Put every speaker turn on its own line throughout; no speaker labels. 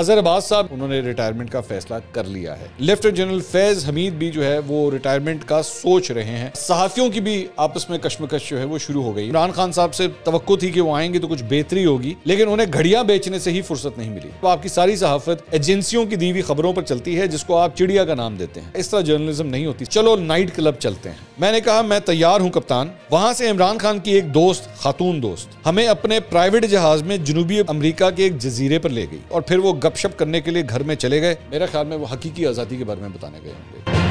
अजहर साहब उन्होंने रिटायरमेंट का फैसला कर लिया है लेफ्टिनेंट जनरल फैज हमीद भी जो है वो रिटायरमेंट का सोच रहे हैं सहाफ़ियों की भी आपस में कश्मकश जो है वो शुरू हो गई इमरान खान साहब से तो थी कि वो आएंगे तो कुछ बेहतरी होगी लेकिन उन्हें घड़िया बेचने से ही फुर्सत नहीं मिली तो आपकी सारी सहाफत एजेंसियों की दीवी खबरों पर चलती है जिसको आप चिड़िया का नाम देते हैं इस तरह जर्नलिज्म नहीं होती चलो नाइट क्लब चलते हैं मैंने कहा मैं तैयार हूँ कप्तान वहां से इमरान खान की एक दोस्त खातून दोस्त हमें अपने प्राइवेट जहाज में जनूबी अमरीका के एक जजीरे पर ले गई और फिर वो गपशप करने के लिए घर में चले गए मेरे ख्याल में वो हकीकी आज़ादी के बारे में बताने गए होंगे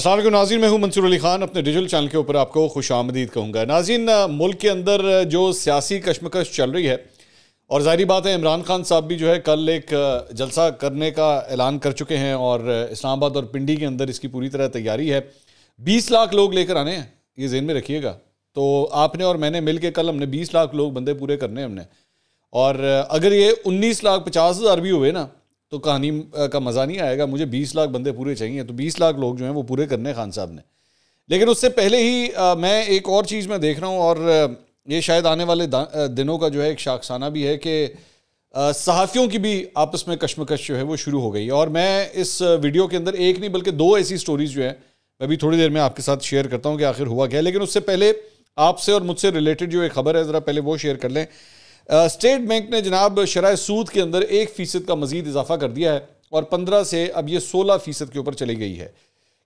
असल नाजिन मैं हूँ मंसूर अली खान अपने डिजिटल चैनल के ऊपर आपको खुश आमदीद कहूँगा नाजिन मुल्क के अंदर जो सियासी कशमकश चल रही है और ज़ाहरी बात है इमरान खान साहब भी जो है कल एक जलसा करने का ऐलान कर चुके हैं और इस्लामाबाद और पिंडी के अंदर इसकी पूरी तरह तैयारी है बीस लाख लोग लेकर आने हैं ये जेन में रखिएगा तो आपने और मैंने मिल के कल हमने बीस लाख लोग बंदे पूरे करने हमने और अगर ये उन्नीस लाख पचास हज़ार भी हुए ना तो कहानी का मज़ा नहीं आएगा मुझे बीस लाख बंदे पूरे चाहिए तो बीस लाख लोग जो हैं वो पूरे करने खान साहब ने लेकिन उससे पहले ही मैं एक और चीज़ में देख रहा हूँ और ये शायद आने वाले दिनों का जो है एक शाखसाना भी है कि सहाफ़ियों की भी आपस में कश्मकश जो है वो शुरू हो गई और मैं इस वीडियो के अंदर एक नहीं बल्कि दो ऐसी स्टोरीज़ जो हैं मैं भी थोड़ी देर में आपके साथ शेयर करता हूँ कि आखिर हुआ क्या है लेकिन उससे पहले आपसे और मुझसे रिलेटेड जो एक खबर है ज़रा पहले वो शेयर कर लें स्टेट बैंक ने जनाब शराय सूद के अंदर एक फ़ीसद का मजीद इजाफा कर दिया है और पंद्रह से अब ये सोलह फ़ीसद के ऊपर चली गई है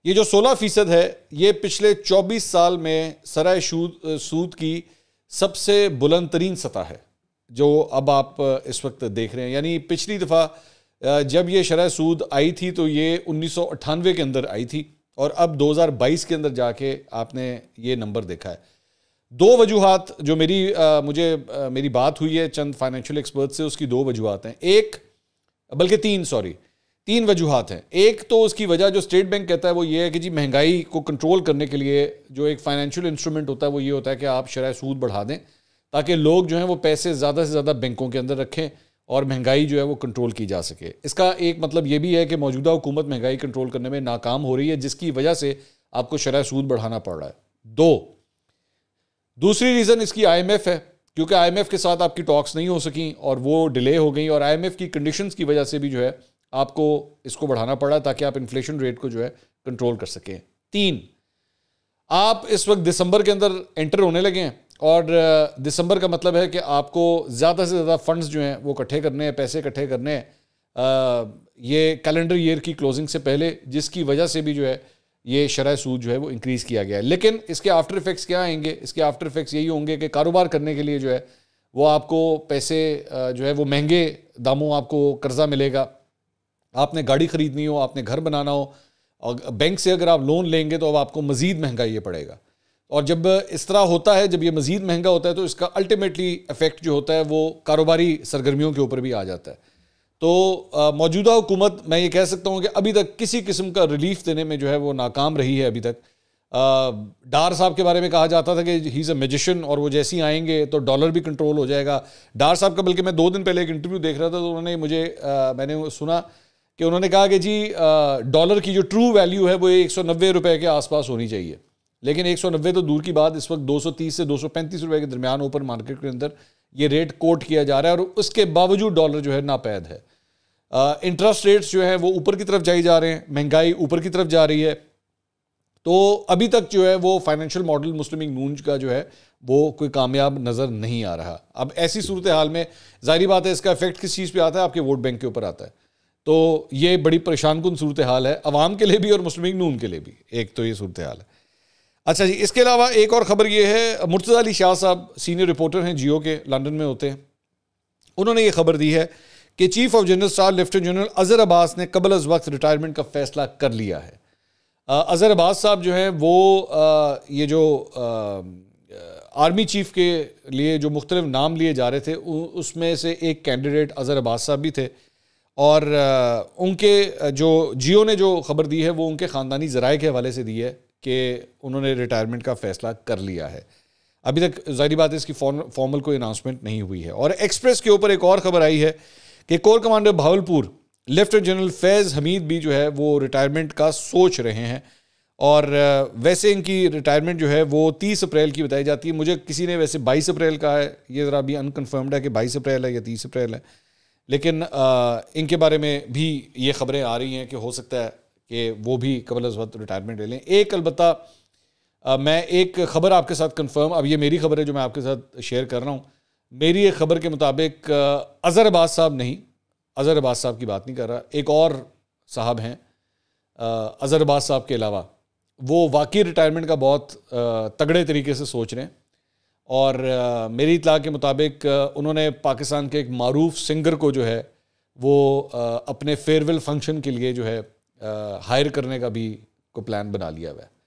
ये जो सोलह फ़ीसद है ये पिछले चौबीस साल में सराय सूद सूद की सबसे बुलंद तरीन सतह है जो अब आप इस वक्त देख रहे हैं यानी पिछली दफ़ा जब ये शरह सूद आई थी तो ये उन्नीस के अंदर आई थी और अब 2022 के अंदर जाके आपने ये नंबर देखा है दो वजूहत जो मेरी आ, मुझे आ, मेरी बात हुई है चंद फाइनेंशियल एक्सपर्ट से उसकी दो वजूहत हैं एक बल्कि तीन सॉरी तीन वजूहत हैं एक तो उसकी वजह जो स्टेट बैंक कहता है वो ये है कि जी महंगाई को कंट्रोल करने के लिए जो एक फाइनेंशियल इंस्ट्रूमेंट होता है वो ये होता है कि आप शराय सूद बढ़ा दें ताकि लोग जो हैं वो पैसे ज़्यादा से ज़्यादा बैंकों के अंदर रखें और महंगाई जो है वो कंट्रोल की जा सके इसका एक मतलब ये भी है कि मौजूदा हुकूमत महंगाई कंट्रोल करने में नाकाम हो रही है जिसकी वजह से आपको शराय सूद बढ़ाना पड़ रहा है दो दूसरी रीज़न इसकी आईएमएफ है क्योंकि आईएमएफ के साथ आपकी टॉक्स नहीं हो सकी और वो डिले हो गई और आईएमएफ की कंडीशंस की वजह से भी जो है आपको इसको बढ़ाना पड़ा ताकि आप इन्फ्लेशन रेट को जो है कंट्रोल कर सकें तीन आप इस वक्त दिसंबर के अंदर एंटर होने लगे हैं और दिसंबर का मतलब है कि आपको ज़्यादा से ज़्यादा फंड्स जो हैं वो इकट्ठे करने हैं पैसे इकट्ठे करने हैं ये कैलेंडर ईयर की क्लोजिंग से पहले जिसकी वजह से भी जो है ये शरह सूद जो है वो इंक्रीज़ किया गया है लेकिन इसके आफ्टर इफेक्ट्स क्या आएंगे इसके आफ्टर इफेक्ट्स यही होंगे कि कारोबार करने के लिए जो है वो आपको पैसे जो है वो महंगे दामों आपको कर्ज़ा मिलेगा आपने गाड़ी ख़रीदनी हो आपने घर बनाना हो और बैंक से अगर आप लोन लेंगे तो अब आपको मज़ीद महंगा ये पड़ेगा और जब इस तरह होता है जब ये मज़ीद महंगा होता है तो इसका अल्टीमेटली इफ़ेक्ट जो होता है वो कारोबारी सरगर्मियों के ऊपर भी आ जाता है तो मौजूदा हुकूमत मैं ये कह सकता हूँ कि अभी तक किसी किस्म का रिलीफ देने में जो है वो नाकाम रही है अभी तक डार साहब के बारे में कहा जाता था कि ही इज़ अ मेजिशन और वो जैसे ही आएंगे तो डॉलर भी कंट्रोल हो जाएगा डार साहब का बल्कि मैं दो दिन पहले एक इंटरव्यू देख रहा था तो उन्होंने मुझे आ, मैंने सुना कि उन्होंने कहा कि जी डॉलर की जो ट्रू वैल्यू है वो एक सौ नब्बे रुपये के आसपास होनी चाहिए लेकिन एक सौ नब्बे तो दूर की बात इस वक्त दो सौ तीस से दो सौ पैंतीस रुपये के दरमियान ओपन मार्केट के अंदर ये रेट कोट किया जा रहा है और उसके बावजूद डॉलर जो है नापैद है इंटरेस्ट रेट्स जो है वो ऊपर की तरफ जाई जा रहे हैं महंगाई ऊपर की तरफ जा रही है तो अभी तक जो है वो फाइनेंशियल मॉडल मुस्लिम नून का जो है वो कोई कामयाब नज़र नहीं आ रहा अब ऐसी सूरत हाल में जाहिर बात है इसका इफेक्ट किस चीज़ पे आता है आपके वोट बैंक के ऊपर आता है तो ये बड़ी परेशान कन सूरत हाल है आवाम के लिए भी और मुस्लिम नून के लिए भी एक तो ये सूरत हाल है अच्छा जी इसके अलावा एक और ख़बर ये है मुर्तज़ा अली शाह साहब सीनियर रिपोर्टर हैं जियो के लंदन में होते हैं उन्होंने ये खबर दी है कि chief of general staff lieutenant general Azhar Abbas ने कबल अज वक्त रिटायरमेंट का फैसला कर लिया है अज़र अब्बास साहब जो हैं वो आ, ये जो आ, आर्मी चीफ के लिए जो मुख्तलिफ नाम लिए जा रहे थे उसमें से एक कैंडिडेट अज़र अब्बास साहब भी थे और आ, उनके जो जियो ने जो खबर दी है वो उनके ख़ानदानी ज़राए के हवाले से दी है कि उन्होंने रिटायरमेंट का फैसला कर लिया है अभी तक जाहिर बात है इसकी फॉर्मल कोई अनाउंसमेंट नहीं हुई है और एक्सप्रेस के ऊपर एक और खबर आई है कि corps commander Bahawalpur lieutenant general Faiz Hameed भी जो है वो रिटायरमेंट का सोच रहे हैं और वैसे इनकी रिटायरमेंट जो है वो 30 अप्रैल की बताई जाती है मुझे किसी ने वैसे 22 अप्रैल का है ये ज़रा अभी अनकन्फर्म्ड है कि 22 अप्रैल है या 30 अप्रैल है लेकिन आ, इनके बारे में भी ये खबरें आ रही हैं कि हो सकता है कि वो भी कबल अज वक्त रिटायरमेंट ले लें एक अलबत् मैं एक ख़बर आपके साथ कन्फर्म अब ये मेरी खबर है जो मैं आपके साथ शेयर कर रहा हूँ मेरी एक खबर के मुताबिक अज़र अब्बास साहब नहीं अज़र अब्बास साहब की बात नहीं कर रहा एक और साहब हैं अज़र अब्बास साहब के अलावा वो वाकई रिटायरमेंट का बहुत तगड़े तरीके से सोच रहे हैं और मेरी इतला के मुताबिक उन्होंने पाकिस्तान के एक मरूफ सिंगर को जो है वो अपने फेयरवेल फंक्शन के लिए जो है हायर करने का भी को प्लान बना लिया हुआ है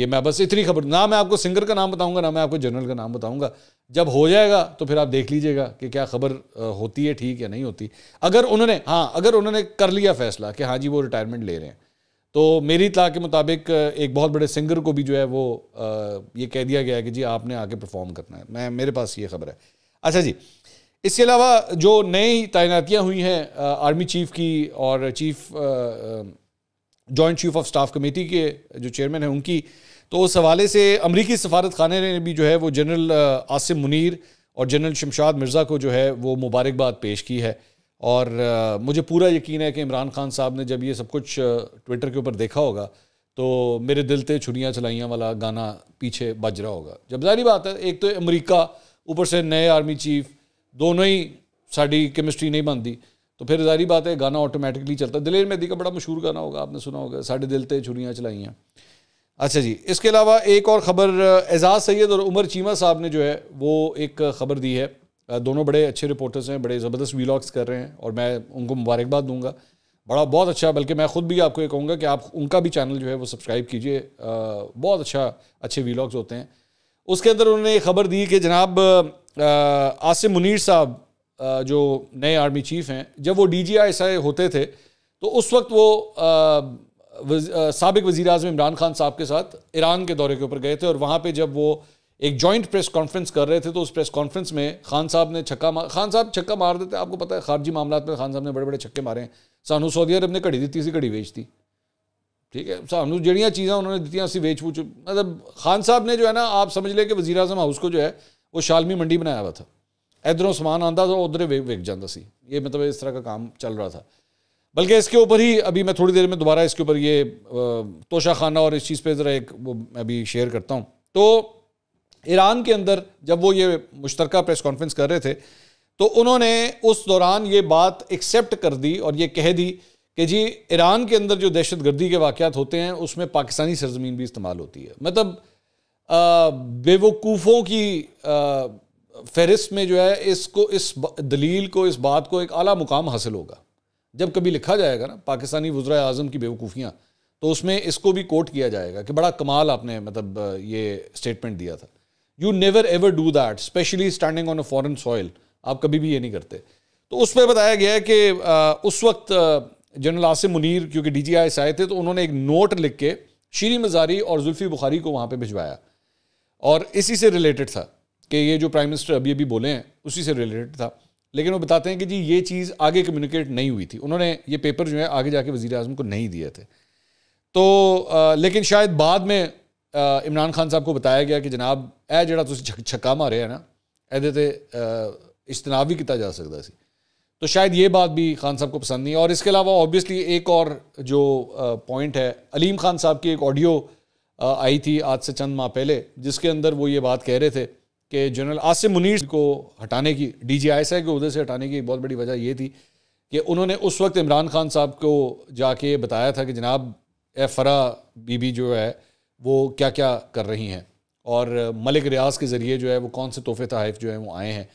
ये मैं बस इतनी खबर ना मैं आपको सिंगर का नाम बताऊंगा ना मैं आपको जनरल का नाम बताऊंगा जब हो जाएगा तो फिर आप देख लीजिएगा कि क्या खबर होती है ठीक या नहीं होती अगर उन्होंने हाँ अगर उन्होंने कर लिया फैसला कि हाँ जी वो रिटायरमेंट ले रहे हैं तो मेरी इतला के मुताबिक एक बहुत बड़े सिंगर को भी जो है वो ये कह दिया गया है कि जी आपने आके परफॉर्म करना है मैं मेरे पास ये खबर है अच्छा जी इसके अलावा जो नई तैनातियाँ हुई हैं आर्मी चीफ की और chief joint chief of staff committee के जो चेयरमैन हैं उनकी तो उस हवाले से अमरीकी सफारत खाने ने भी जो है वो जनरल uh, आसिम मुनीर और जनरल शमशाद मिर्ज़ा को जो है वो मुबारकबाद पेश की है और uh, मुझे पूरा यकीन है कि इमरान खान साहब ने जब ये सब कुछ ट्विटर uh, के ऊपर देखा होगा तो मेरे दिल ते छुरियाँ चलाइयाँ वाला गाना पीछे बज रहा होगा जब जारी बात है एक तो अमरीका ऊपर से नए आर्मी चीफ दोनों ही साड़ी केमिस्ट्री नहीं बनती तो फिर जारी बात है गाना ऑटोमेटिकली चलता है दिलेर मेहदी का बड़ा मशहूर गाना होगा आपने सुना होगा साढ़े दिल ते छुरियाँ चलाई हैं अच्छा जी इसके अलावा एक और ख़बर एजाज़ सैद और उमर चीमा साहब ने जो है वो एक ख़बर दी है दोनों बड़े अच्छे रिपोर्टर्स हैं बड़े ज़बरदस्त वीलॉग्स कर रहे हैं और मैं उनको मुबारकबाद दूंगा बड़ा बहुत अच्छा बल्कि मैं ख़ुद भी आपको ये कहूँगा कि आप उनका भी चैनल जो है वो सब्सक्राइब कीजिए बहुत अच्छा अच्छे वीलॉग्स होते हैं उसके अंदर उन्होंने ये खबर दी कि जनाब आसिम मुनीर साहब जो नए आर्मी चीफ हैं जब वो डी जी होते थे तो उस वक्त वो सबक वज़ी अजम इमरान खान साहब के साथ ईरान के दौरे के ऊपर गए थे और वहाँ पर जब वो एक जॉइंट प्रेस कॉन्फ्रेंस कर रहे थे तो उस प्रेस कॉन्फ्रेंस में खान साहब ने छक्का मार खान साहब छक्का मार देते आपको पता है खारजी मामला में खान साहब ने बड़े बड़े छक्के मारे हैं सानू सऊदी अरब ने घड़ी दी सी घड़ी बेचती ठीक है सानू जड़िया चीज़ा उन्होंने दी उसी बेच बूच मतलब खान साहब ने जो है ना आप समझ लें कि वजी अजम हाउस को जो है वो शालमी मंडी बनाया हुआ था समान आता तो उधर वे विक जाता सी ये मतलब इस तरह का काम चल रहा था बल्कि इसके ऊपर ही अभी मैं थोड़ी देर में दोबारा इसके ऊपर ये तोशा खाना और इस चीज़ पे ज़रा एक वो मैं अभी शेयर करता हूँ तो ईरान के अंदर जब वो ये मुश्तरक प्रेस कॉन्फ्रेंस कर रहे थे तो उन्होंने उस दौरान ये बात एक्सेप्ट कर दी और ये कह दी कि जी ईरान के अंदर जो दहशत गर्दी के वाक़ होते हैं उसमें पाकिस्तानी सरजमीन भी इस्तेमाल होती है मतलब बेवकूफ़ों की फहरिस्त में जो है इसको इस दलील को इस बात को एक अला मुकाम हासिल होगा जब कभी लिखा जाएगा ना पाकिस्तानी वज्र अजम की बेवकूफ़ियाँ तो उसमें इसको भी कोट किया जाएगा कि बड़ा कमाल आपने मतलब ये स्टेटमेंट दिया था you never ever do that specially standing on a foreign soil आप कभी भी ये नहीं करते तो उस पर बताया गया है कि उस वक्त जनरल आसिम मुनीर क्योंकि डी जी आई से आए थे तो उन्होंने एक नोट लिख के शीरी मजारी और जुल्फ़ी बुखारी को वहाँ पर भिजवाया और इसी से रिलेटेड था कि ये जो प्राइम मिनिस्टर अभी अभी बोले हैं उसी से रिलेटेड था लेकिन वो बताते हैं कि जी ये चीज़ आगे कम्युनिकेट नहीं हुई थी उन्होंने ये पेपर जो है आगे जाके वज़ी अजम को नहीं दिए थे तो आ, लेकिन शायद बाद में इमरान खान साहब को बताया गया कि जनाब ए जरा छक्का मारे है ना ए तो इजतनाव भी किया जा सकता सी तो शायद ये बात भी खान साहब को पसंद नहीं और इसके अलावा ऑब्वियसली एक और जो पॉइंट है अलीम खान साहब की एक ऑडियो आई थी आज से चंद माह पहले जिसके अंदर वो ये बात कह रहे थे कि जनरल आसिम मुनीर को हटाने की डी जी आई एस के उधर से हटाने की बहुत बड़ी वजह ये थी कि उन्होंने उस वक्त इमरान खान साहब को जाके बताया था कि जनाब ए फरा बीबी जो है वो क्या क्या कर रही हैं और मलिक रियाज के ज़रिए जो है वो कौन से तोहफे तहफ़ जो है वो आए हैं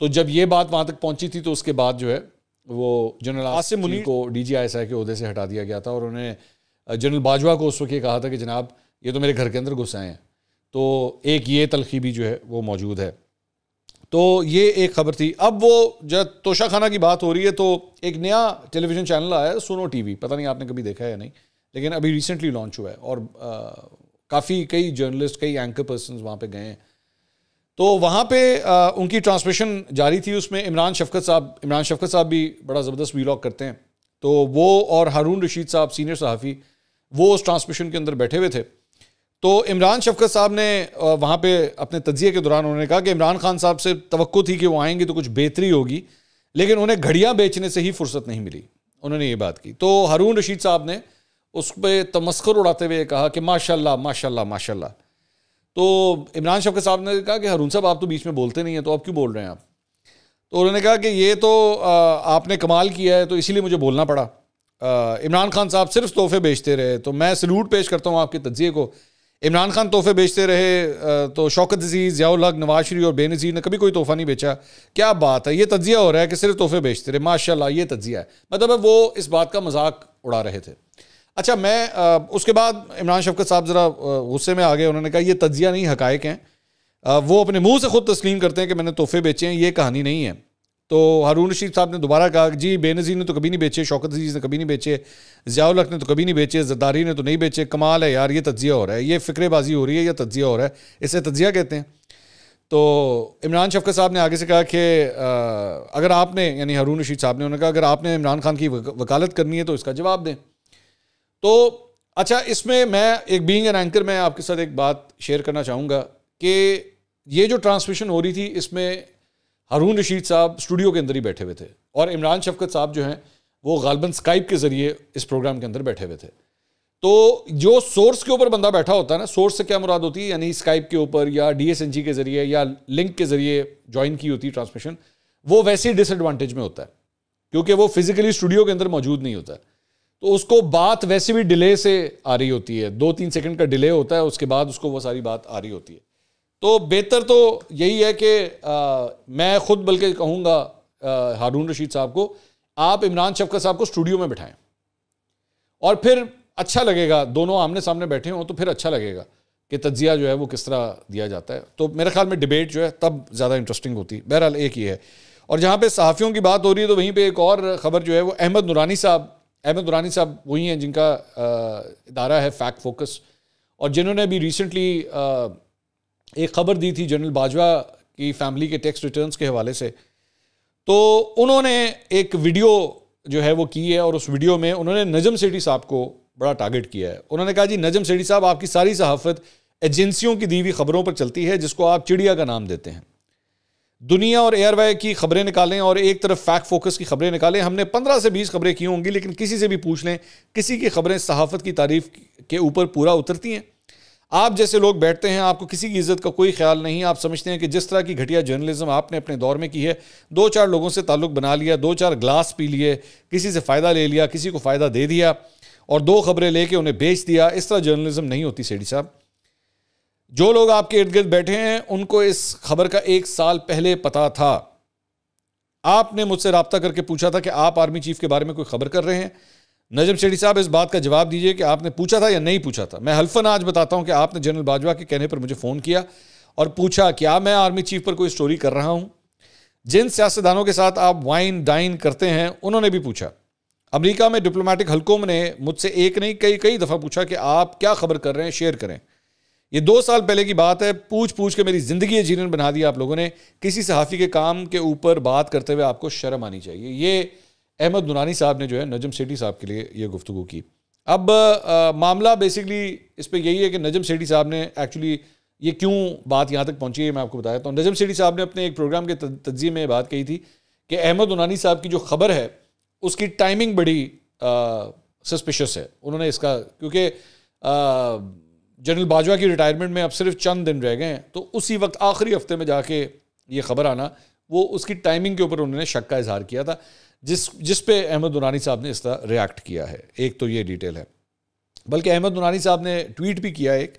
तो जब ये बात वहाँ तक पहुँची थी तो उसके बाद जो है वो जनरल आसिम मुनीर को D G I S I के अहदे से हटा दिया गया था और उन्होंने जनरल बाजवा को उस वक्त ये कहा था कि जनाब ये तो मेरे घर के अंदर घुस आए हैं तो एक ये तलखी भी जो है वो मौजूद है तो ये एक खबर थी अब वो जब तोशा खाना की बात हो रही है तो एक नया टेलीविज़न चैनल आया सोनो टीवी पता नहीं आपने कभी देखा है या नहीं लेकिन अभी रिसेंटली लॉन्च हुआ है और काफ़ी कई जर्नलिस्ट कई एंकर पर्सन वहाँ पर गए हैं तो वहाँ पे आ, उनकी ट्रांसमिशन जारी थी उसमें इमरान शफकत साहब इमरान शफकत साहब भी बड़ा ज़बरदस्त वीलॉग करते हैं तो वो और हारून रशीद साहब सीनियर सहाफ़ी वो उस ट्रांसमिशन के अंदर बैठे हुए थे तो इमरान शफकत साहब ने वहाँ पे अपने तजिए के दौरान उन्होंने कहा कि इमरान खान साहब से तो थी कि वो आएंगे तो कुछ बेहतरी होगी लेकिन उन्हें घड़ियाँ बेचने से ही फुर्सत नहीं मिली उन्होंने ये बात की तो हरून रशीद साहब ने उस पर तमस्कर उड़ाते हुए कहा कि माशाल्लाह माशाल्लाह माशाल्लाह तो इमरान शफकत साहब ने कहा कि हरून साहब आप तो बीच में बोलते नहीं हैं तो आप क्यों बोल रहे हैं आप तो उन्होंने कहा कि ये तो आपने कमाल किया है तो इसीलिए मुझे बोलना पड़ा इमरान खान साहब सिर्फ तोहफे बेचते रहे तो मैं सलूट पेश करता हूँ आपके तजिए को इमरान खान तोहफे बेचते रहे तो शौकत अजीज़ ज़ियाउल हक नवाज शरी और बेनज़ीर ने कभी कोई तोहफा नहीं बेचा क्या बात है ये तजिया हो रहा है कि सिर्फ तोहफे बेचते रहे माशाल्लाह ये तजिया है मतलब वो इस बात का मजाक उड़ा रहे थे अच्छा मैं उसके बाद इमरान शफकत साहब ज़रा गुस्से में आ गए उन्होंने कहा यह तजिया नहीं हक हैं वो अपने मुँह से ख़ुद तस्लीम करते हैं कि मैंने तोहफे बेचे हैं ये कहानी नहीं है तो हारून रशीद साहब ने दोबारा कहा जी बेनज़ीर ने तो कभी नहीं बेचे शौकत अजीज़ ने कभी नहीं बेचे ज़ियाउल ने तो कभी नहीं बेचे जद्दारी ने तो नहीं बेचे कमाल है यार ये तजिया हो रहा है ये फ़िक्रबाजी हो रही है या तजिया हो रहा है इसे तजिया कहते हैं तो इमरान शफकत साहब ने आगे से कहा कि अगर आपने यानी हरून रशीद साहब ने उन्होंने कहा अगर आपने इमरान खान की वकालत करनी है तो इसका जवाब दें तो अच्छा इसमें मैं एक बींग एन एंकर मैं आपके साथ एक बात शेयर करना चाहूँगा कि ये जो ट्रांसमिशन हो रही थी इसमें हारून रशीद साहब स्टूडियो के अंदर ही बैठे हुए थे और इमरान शफकत साहब जो हैं वो गालबन स्काइप के ज़रिए इस प्रोग्राम के अंदर बैठे हुए थे तो जो सोर्स के ऊपर बंदा बैठा होता है ना सोर्स से क्या मुराद होती है यानी स्काइप के ऊपर या डी के ज़रिए या लिंक के ज़रिए ज्वाइन की होती है ट्रांसमिशन वो वैसे ही डिसएडवांटेज में होता है क्योंकि वो फिजिकली स्टूडियो के अंदर मौजूद नहीं होता तो उसको बात वैसे भी डिले से आ रही होती है दो तीन सेकंड का डिले होता है उसके बाद उसको वो सारी बात आ रही होती है तो बेहतर तो यही है कि मैं खुद बल्कि कहूँगा हारून रशीद साहब को आप इमरान शफकत साहब को स्टूडियो में बैठाएं और फिर अच्छा लगेगा दोनों आमने सामने बैठे हों तो फिर अच्छा लगेगा कि तजिया जो है वो किस तरह दिया जाता है तो मेरे ख्याल में डिबेट जो है तब ज़्यादा इंटरेस्टिंग होती है बहरहाल एक ही है और जहाँ पे सहाफ़ियों की बात हो रही है तो वहीं पे एक और ख़बर जो है वो अहमद नुरानी साहब अहमद नुरानी साहब वही हैं जिनका इदारा है फैक्ट फोकस और जिन्होंने अभी रिसेंटली एक खबर दी थी जनरल बाजवा की फैमिली के टैक्स रिटर्न्स के हवाले से तो उन्होंने एक वीडियो जो है वो की है और उस वीडियो में उन्होंने नजम सेठी साहब को बड़ा टारगेट किया है उन्होंने कहा जी नजम सेठी साहब आपकी सारी सहाफत एजेंसियों की दी हुई खबरों पर चलती है जिसको आप चिड़िया का नाम देते हैं दुनिया और एयरवे की खबरें निकालें और एक तरफ फैक्ट फोकस की खबरें निकालें हमने पंद्रह से बीस खबरें की होंगी लेकिन किसी से भी पूछ लें किसी की खबरें सहाफत की तारीफ के ऊपर पूरा उतरती हैं आप जैसे लोग बैठते हैं आपको किसी की इज्जत का कोई ख्याल नहीं आप समझते हैं कि जिस तरह की घटिया जर्नलिज्म आपने अपने दौर में की है दो चार लोगों से ताल्लुक बना लिया दो चार ग्लास पी लिए किसी से फ़ायदा ले लिया किसी को फ़ायदा दे दिया और दो खबरें लेके उन्हें बेच दिया इस तरह जर्नलिज्म नहीं होती सेठी साहब जो लोग आपके इर्द गिर्द बैठे हैं उनको इस खबर का एक साल पहले पता था आपने मुझसे रबता करके पूछा था कि आप आर्मी चीफ के बारे में कोई खबर कर रहे हैं नजम शेडी साहब इस बात का जवाब दीजिए कि आपने पूछा था या नहीं पूछा था मैं हल्फन आज बताता हूं कि आपने जनरल बाजवा के कहने पर मुझे फ़ोन किया और पूछा क्या मैं आर्मी चीफ पर कोई स्टोरी कर रहा हूं जिन सियासतदानों के साथ आप वाइन डाइन करते हैं उन्होंने भी पूछा अमरीका में डिप्लोमेटिक हल्कों ने मुझसे एक नहीं कई कई दफ़ा पूछा कि आप क्या खबर कर रहे हैं शेयर करें ये दो साल पहले की बात है पूछ पूछ के मेरी ज़िंदगी जीवन बना दी आप लोगों ने किसी सहाफ़ी के काम के ऊपर बात करते हुए आपको शर्म आनी चाहिए ये अहमद दुरानी साहब ने जो है नजम सेठी साहब के लिए ये गुफ्तु की अब आ, मामला बेसिकली इस पर यही है कि नजम सेठी साहब ने एक्चुअली ये क्यों बात यहाँ तक पहुँची है मैं आपको बताया तो नजम सेठी साहब ने अपने एक प्रोग्राम के तजिए में बात कही थी कि अहमद उनानी साहब की जो खबर है उसकी टाइमिंग बड़ी सस्पिशस है उन्होंने इसका क्योंकि जनरल बाजवा की रिटायरमेंट में अब सिर्फ चंद दिन रह गए हैं तो उसी वक्त आखिरी हफ्ते में जाके ये खबर आना वो उसकी टाइमिंग के ऊपर उन्होंने शक का इजहार किया था जिस जिस पे अहमद दुरानी साहब ने इस तरह रिएक्ट किया है एक तो ये डिटेल है बल्कि अहमद दुरानी साहब ने ट्वीट भी किया एक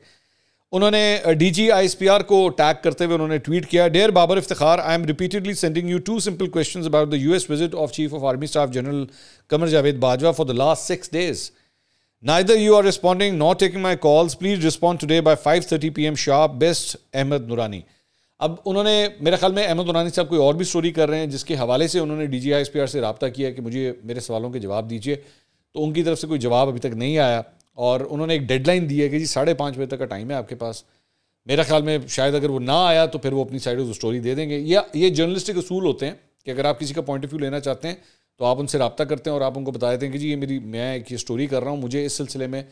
उन्होंने D G I S P R को टैग करते हुए उन्होंने ट्वीट किया dear Babar Iftikhar I am repeatedly sending you two simple question about the U S visit of chief of army staff general Qamar Javed Bajwa for the last six days you are responding not taking my calls please respond today by five thirty P M sharp. Best Ahmad Noorani अब उन्होंने मेरे ख्याल में अहमद उरानी साहब कोई और भी story कर रहे हैं जिसके हवाले से उन्होंने D G I S P R से रबता किया कि मुझे मेरे सवालों के जवाब दीजिए तो उनकी तरफ से कोई जवाब अभी तक नहीं आया और उन्होंने एक डेडलाइन दी है कि जी साढ़े पाँच बजे तक का टाइम है आपके पास मेरा ख्याल में शायद अगर वो ना आया तो फिर वो अपनी साइड स्टोरी दे देंगे या ये जर्नलिस्टिक असूल होते हैं कि अगर आप किसी का पॉइंट ऑफ व्यू लेना चाहते हैं तो आप उनसे रबता करते हैं और आप उनको बता देते हैं कि जी ये मेरी मैं एक ये स्टोरी कर रहा हूँ मुझे इस सिलसिले में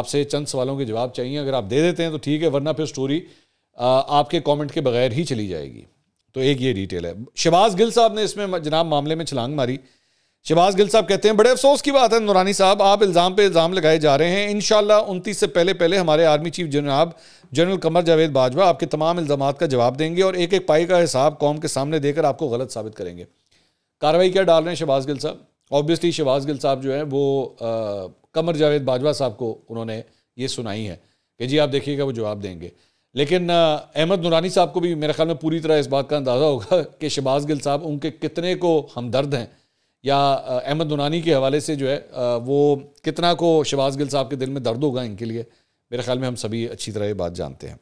आपसे चंद सवालों के जवाब चाहिए अगर आप दे देते हैं तो ठीक है वरना फिर स्टोरी आपके कमेंट के बगैर ही चली जाएगी तो एक ये डिटेल है शबाज गिल साहब ने इसमें जनाब मामले में छलांग मारी शबाज गिल साहब कहते हैं बड़े अफसोस की बात है नुरानी साहब आप इल्ज़ाम पे इल्ज़ाम लगाए जा रहे हैं इन उनतीस से पहले पहले हमारे आर्मी चीफ जनाब जनरल कमर जावेद बाजवा आपके तमाम इल्ज़ाम का जवाब देंगे और एक एक पाई का हिसाब कौम के सामने देकर आपको गलत साबित करेंगे कार्रवाई क्या डाल रहे हैं शबाज गिल साहब ऑब्वियसली शबाज गिल साहब जो है वो आ, कमर जावेद बाजवा साहब को उन्होंने ये सुनाई है कि जी आप देखिएगा वो जवाब देंगे लेकिन अहमद नूरानी साहब को भी मेरे ख्याल में पूरी तरह इस बात का अंदाज़ा होगा कि शबाज गिल साहब उनके कितने को हमदर्द हैं या अहमद नूरानी के हवाले से जो है वो कितना को शबाज गिल साहब के दिल में दर्द होगा इनके लिए मेरे ख्याल में हम सभी अच्छी तरह ये बात जानते हैं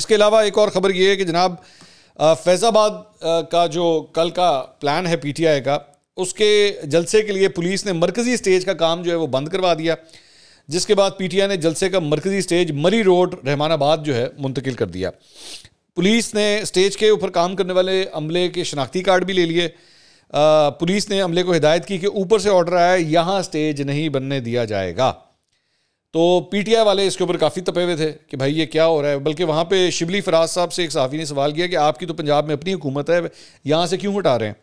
इसके अलावा एक और ख़बर ये है कि जनाब फैज़ाबाद का जो कल का प्लान है पी का उसके जलसे के लिए पुलिस ने मरकज़ी स्टेज का काम जो है वो बंद करवा दिया जिसके बाद पीटीआई ने जलसे का मरकजी स्टेज मरी रोड रहमानाबाद जो है मुंतकिल कर दिया पुलिस ने स्टेज के ऊपर काम करने वाले अमले के शनाख्ती कार्ड भी ले लिए पुलिस ने अमले को हिदायत की कि ऊपर से ऑर्डर आया यहाँ स्टेज नहीं बनने दिया जाएगा तो पीटीआई वाले इसके ऊपर काफ़ी तपे हुए थे कि भाई ये क्या हो रहा है बल्कि वहाँ पे शिबली फराज साहब से एक सहाफ़ी ने सवाल किया कि आपकी तो पंजाब में अपनी हुकूमत है यहाँ से क्यों हटा रहे हैं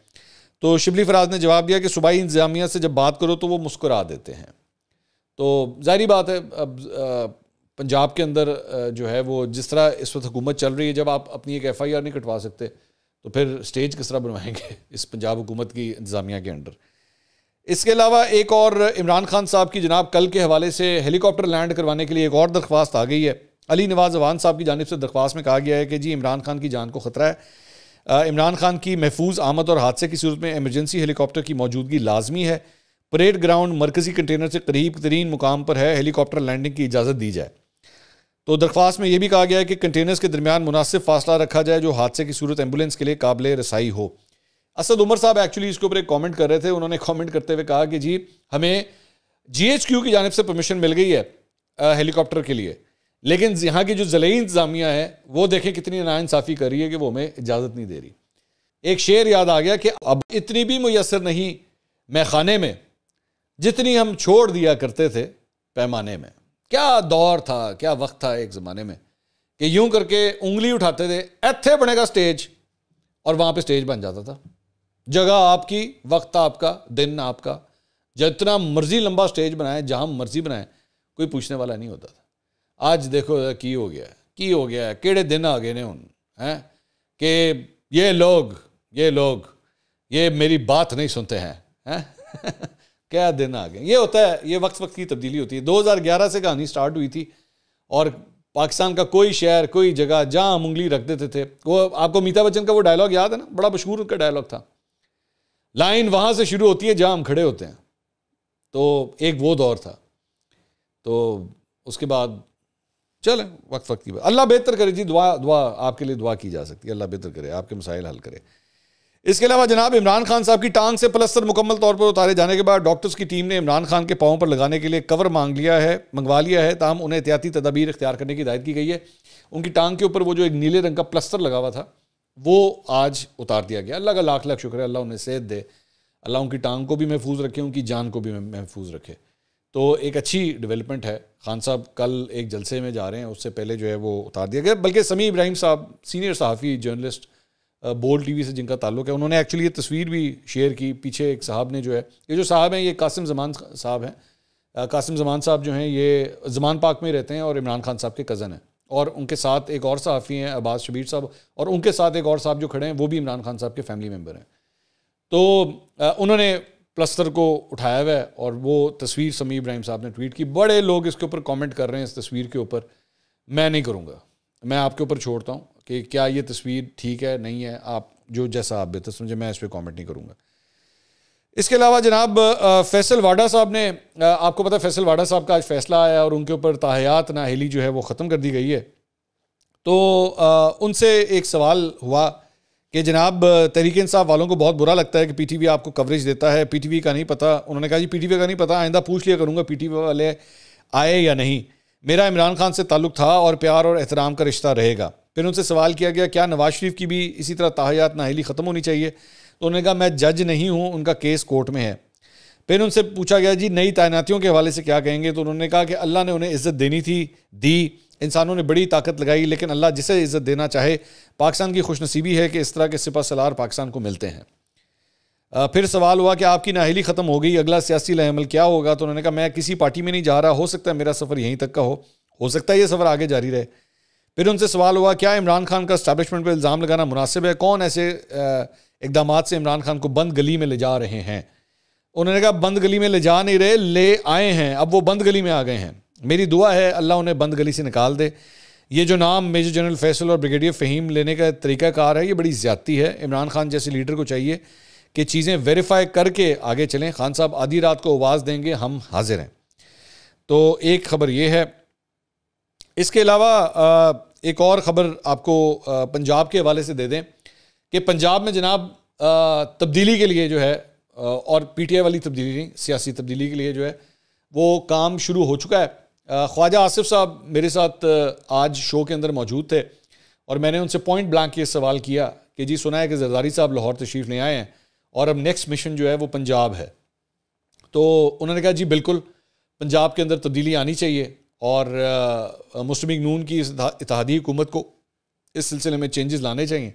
तो शिबली फराज ने जवाब दिया कि सूबाई इंतजामिया से जब बात करो तो वो मुस्कुरा देते हैं तो जाहिर बात है अब पंजाब के अंदर जो है वो जिस तरह इस वक्त हुकूमत चल रही है जब आप अपनी एक एफ आई आर नहीं कटवा सकते तो फिर स्टेज किस तरह बनवाएंगे इस पंजाब हुकूमत की इंतज़ामिया के अंडर इसके अलावा एक और इमरान खान साहब की जनाब कल के हवाले से हेलीकॉप्टर लैंड करवाने के लिए एक और दरख्वास्त आ गई है अली नवाज अवान साहब की जानब से दरख्वास्त में कहा गया है कि जी इमरान खान की जान को ख़तरा है इमरान खान की महफूज आमद और हादसे की सूरत में एमरजेंसी हेलीकॉप्टर की मौजूदगी लाजमी है परेड ग्राउंड मरकजी कंटेनर से करीब तरीन मुकाम पर है हेलीकॉप्टर लैंडिंग की इजाज़त दी जाए तो दरख्वास्त में यह भी कहा गया है कि कंटेनर्स के दरमियान मुनासिब फासला रखा जाए जो हादसे की सूरत एम्बुलेंस के लिए काबिल रसाई हो असद उमर साहब एक्चुअली इसके ऊपर एक कॉमेंट कर रहे थे उन्होंने कॉमेंट करते हुए कहा कि जी हमें क्यू की जानब से परमिशन मिल गई है हेलीकॉप्टर के लिए लेकिन यहाँ की जो ज़लई इंतज़ामिया है वो देखें कितनी नाानसाफ़ी कर रही है कि वो हमें इजाज़त नहीं दे रही एक शेर याद आ गया कि अब इतनी भी मैसर नहीं मैं खाने में जितनी हम छोड़ दिया करते थे पैमाने में क्या दौर था क्या वक्त था एक ज़माने में कि यूं करके उंगली उठाते थे ऐथे बनेगा स्टेज और वहाँ पे स्टेज बन जाता था जगह आपकी वक्त आपका दिन आपका जितना मर्जी लंबा स्टेज बनाए जहाँ मर्जी बनाए कोई पूछने वाला नहीं होता था आज देखो की हो गया की हो गया किड़े दिन आ गए ने उन हैं कि ये लोग ये लोग ये मेरी बात नहीं सुनते हैं हैं क्या दिन आ गए ये होता है ये वक्त वक्त की तब्दीली होती है 2011 से कहानी स्टार्ट हुई थी और पाकिस्तान का कोई शहर कोई जगह जहाँ हम उंगली रख देते थे वो आपको अमिताभ बच्चन का वो डायलॉग याद है ना बड़ा मशहूर उनका डायलॉग था लाइन वहाँ से शुरू होती है जहाँ हम खड़े होते हैं तो एक वो दौर था तो उसके बाद चलें वक्त वक्त की बात अल्लाह बेहतर करे जी दुआ दुआ आपके लिए दुआ की जा सकती है अल्लाह बेहतर करे आपके मसाइल हल करे इसके अलावा जनाब इमरान खान साहब की टांग से प्लस्तर मुकम्मल तौर पर उतारे जाने के बाद डॉक्टर्स की टीम ने इमरान खान के पाँव पर लगाने के लिए कवर मांग लिया है मंगवा लिया है तमाम उन्हें एहतियाती तदाबीर इख्तियार करने की हिदायत की गई है उनकी टांग के ऊपर वो जो एक नीले रंग का प्लस्तर लगा हुआ था वो आज उतार दिया गया अल्लाह का लाख लाख शुक्र है अल्लाह उन्हें सेहत दे अल्लाह उनकी टांग को भी महफूज रखे उनकी जान को भी महफूज रखे तो एक अच्छी डेवलपमेंट है खान साहब कल एक जलसे में जा रहे हैं उससे पहले जो है वो उतार दिया गया बल्कि समी इब्राहिम साहब सीनियर सहाफ़ी जर्नलिस्ट बोल टीवी से जिनका ताल्लुक है उन्होंने एक्चुअली ये तस्वीर भी शेयर की पीछे एक साहब ने जो है ये जो साहब हैं ये कासिम जमान साहब हैं कासिम जमान साहब जो हैं ये जमान पाक में रहते हैं और इमरान खान साहब के कज़न हैं और उनके साथ एक और सहाफ़ी हैं अब्बास शबीर साहब और उनके साथ एक और साहब जो खड़े हैं वो भी इमरान खान साहब के फैमिली मेम्बर हैं तो उन्होंने प्लस्तर को उठाया हुआ है और वो तस्वीर समी इब्राहिम साहब ने ट्वीट की बड़े लोग इसके ऊपर कमेंट कर रहे हैं इस तस्वीर के ऊपर मैं नहीं करूँगा मैं आपके ऊपर छोड़ता हूँ कि क्या ये तस्वीर ठीक है नहीं है आप जो जैसा आप बेहतर समझे मैं इस पर कॉमेंट नहीं करूँगा इसके अलावा जनाब फैसल वाडा साहब ने आपको पता है फैसल वाडा साहब का आज फैसला आया और उनके ऊपर ताहयात नाहली जो है वो ख़त्म कर दी गई है तो उनसे एक सवाल हुआ कि जनाब तहरीक इंसाफ वालों को बहुत बुरा लगता है कि पीटीवी आपको कवरेज देता है पीटीवी का नहीं पता उन्होंने कहा जी पीटीवी का नहीं पता आइंदा पूछ लिया करूँगा पीटीवी वाले आए या नहीं मेरा इमरान खान से ताल्लुक था और प्यार और एहतराम का रिश्ता रहेगा फिर उनसे सवाल किया गया क्या नवाज शरीफ की भी इसी तरह ताहयात नाहली ख़त्म होनी चाहिए तो उन्होंने कहा मैं जज नहीं हूँ उनका केस कोर्ट में है फिर उनसे पूछा गया जी नई तैनातियों के हवाले से क्या कहेंगे तो उन्होंने कहा कि अल्लाह ने उन्हें इज्जत देनी थी दी इंसानों ने बड़ी ताकत लगाई लेकिन अल्लाह जिसे इज्जत देना चाहे पाकिस्तान की खुशनसीबी है कि इस तरह के सिपा सलार पाकिस्तान को मिलते हैं फिर सवाल हुआ कि आपकी नाहली ख़त्म हो गई अगला सियासी लहमल क्या होगा तो उन्होंने कहा मैं किसी पार्टी में नहीं जा रहा हो सकता है मेरा सफ़र यहीं तक का हो हो सकता है ये सफ़र आगे जारी रहे फिर उनसे सवाल हुआ क्या इमरान खान का स्टैब्लिशमेंट पर इल्ज़ाम लगाना मुनासिब है कौन ऐसे इकदाम से इमरान खान को बंद गली में ले जा रहे हैं उन्होंने कहा बंद गली में ले जा नहीं रहे ले आए हैं अब वो बंद गली में आ गए हैं मेरी दुआ है अल्लाह उन्हें बंद गली से निकाल दे ये जो नाम मेजर जनरल फैसल और ब्रिगेडियर फ़हीम लेने का तरीक़ाकार है ये बड़ी ज़्यादती है इमरान खान जैसे लीडर को चाहिए कि चीज़ें वेरीफाई करके आगे चलें खान साहब आधी रात को आवाज़ देंगे हम हाजिर हैं तो एक खबर ये है इसके अलावा एक और ख़बर आपको पंजाब के हवाले से दे दें कि पंजाब में जनाब तब्दीली के लिए जो है और पीटीआई वाली तब्दीली नहीं सियासी तब्दीली के लिए जो है वो काम शुरू हो चुका है ख्वाजा आसिफ साहब मेरे साथ आज शो के अंदर मौजूद थे और मैंने उनसे पॉइंट ब्लैंक ये सवाल किया कि जी सुना है कि जरदारी साहब लाहौर तशरीफ़ ले आए हैं और अब नेक्स्ट मिशन जो है वो पंजाब है तो उन्होंने कहा जी बिल्कुल पंजाब के अंदर तब्दीली आनी चाहिए और मुस्लिम नून की इतिहादी हुकूमत को इस सिलसिले में चेंजेस लाने चाहिए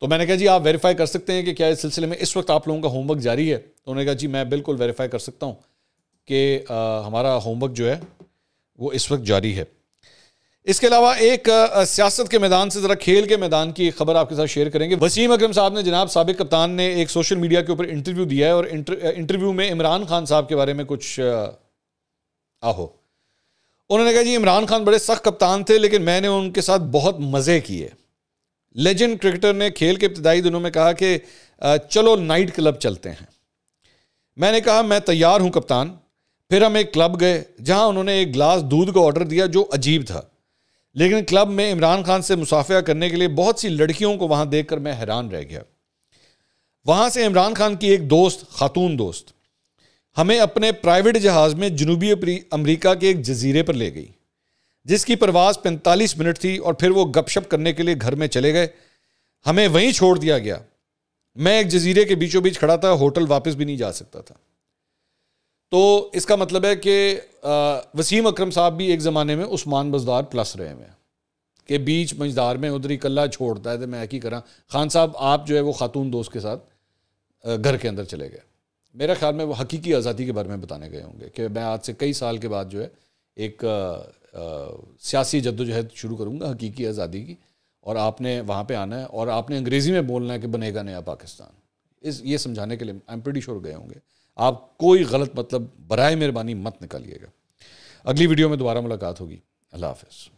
तो मैंने कहा जी आप वेरीफाई कर सकते हैं कि क्या इस सिलसिले में इस वक्त आप लोगों का होमवर्क जारी है तो उन्होंने कहा जी मैं बिल्कुल वेरीफाई कर सकता हूँ कि हमारा होमवर्क जो है वो इस वक्त जारी है इसके अलावा एक सियासत के मैदान से ज़रा खेल के मैदान की खबर आपके साथ शेयर करेंगे वसीम अकरम साहब ने जनाब सबक कप्तान ने एक सोशल मीडिया के ऊपर इंटरव्यू दिया है और इंटरव्यू में इमरान खान साहब के बारे में कुछ आहो उन्होंने कहा जी इमरान खान बड़े सख्त कप्तान थे लेकिन मैंने उनके साथ बहुत मज़े किए लेजेंड क्रिकेटर ने खेल के इब्तदाई दिनों में कहा कि चलो नाइट क्लब चलते हैं मैंने कहा मैं तैयार हूँ कप्तान फिर हम एक क्लब गए जहाँ उन्होंने एक गिलास दूध का ऑर्डर दिया जो अजीब था लेकिन क्लब में इमरान खान से मुसाफिया करने के लिए बहुत सी लड़कियों को वहाँ देख कर मैं हैरान रह गया वहाँ से इमरान खान की एक दोस्त खातून दोस्त हमें अपने प्राइवेट जहाज़ में जनूबी अमरीका के एक जजीरे पर ले गई जिसकी परवाज़ 45 मिनट थी और फिर वो गपशप करने के लिए घर में चले गए हमें वहीं छोड़ दिया गया मैं एक जजीरे के बीचों बीच खड़ा था होटल वापस भी नहीं जा सकता था तो इसका मतलब है कि वसीम अकरम साहब भी एक ज़माने में उस्मान बजदार प्लस रहे हुए हैं कि बीच मझदार में उधर ही कल्ला छोड़ता है तो मैं ही करा खान साहब आप जो है वो खातून दोस्त के साथ घर के अंदर चले गए मेरे ख्याल में वो हकीकी आज़ादी के बारे में बताने गए होंगे कि मैं आज से कई साल के बाद जो है एक सियासी जद्दोजहद शुरू करूँगा हकीकी आज़ादी की और आपने वहाँ पर आना है और आपने अंग्रेज़ी में बोलना है कि बनेगा नया पाकिस्तान इस ये समझाने के लिए आई एम प्रीटी श्योर गए होंगे आप कोई गलत मतलब बरए मेहरबानी मत निकालिएगा अगली वीडियो में दोबारा मुलाकात होगी अल्लाह हाफिज़